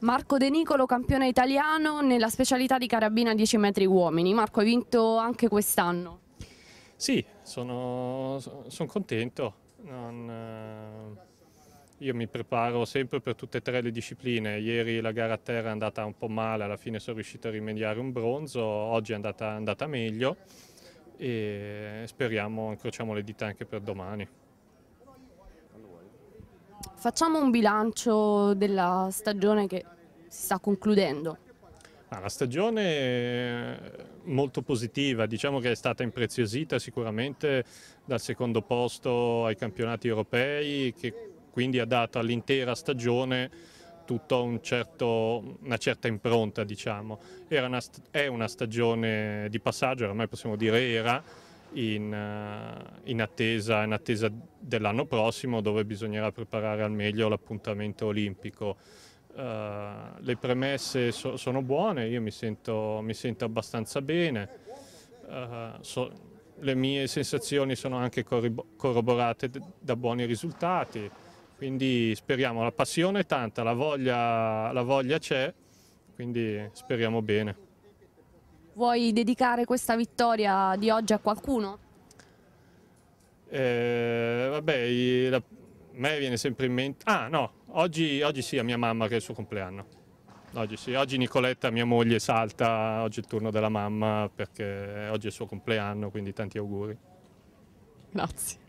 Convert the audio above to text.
Marco De Nicolo, campione italiano nella specialità di carabina 10 metri uomini. Marco, hai vinto anche quest'anno? Sì, sono, sono contento. Non, eh, io mi preparo sempre per tutte e tre le discipline. Ieri la gara a terra è andata un po' male, alla fine sono riuscito a rimediare un bronzo, oggi è andata, andata meglio e speriamo, incrociamo le dita anche per domani. Facciamo un bilancio della stagione che si sta concludendo. la stagione è eh, molto positiva, diciamo che è stata impreziosita sicuramente dal secondo posto ai campionati europei che quindi ha dato all'intera stagione tutta un certo, una certa impronta diciamo. Una, è una stagione di passaggio, ormai possiamo dire era, in, eh, in, attesa, in attesa dell'anno prossimo dove bisognerà preparare al meglio l'appuntamento olimpico. Uh, le premesse so, sono buone, io mi sento, mi sento abbastanza bene, uh, so, le mie sensazioni sono anche corroborate da buoni risultati, quindi speriamo, la passione è tanta, la voglia, la voglia c'è, quindi speriamo bene. Vuoi dedicare questa vittoria di oggi a qualcuno? Eh, vabbè, a me viene sempre in mente... Ah no, oggi, oggi sì, a mia mamma che è il suo compleanno. Oggi sì, oggi Nicoletta, mia moglie, salta, oggi è il turno della mamma perché oggi è il suo compleanno, quindi tanti auguri. Grazie.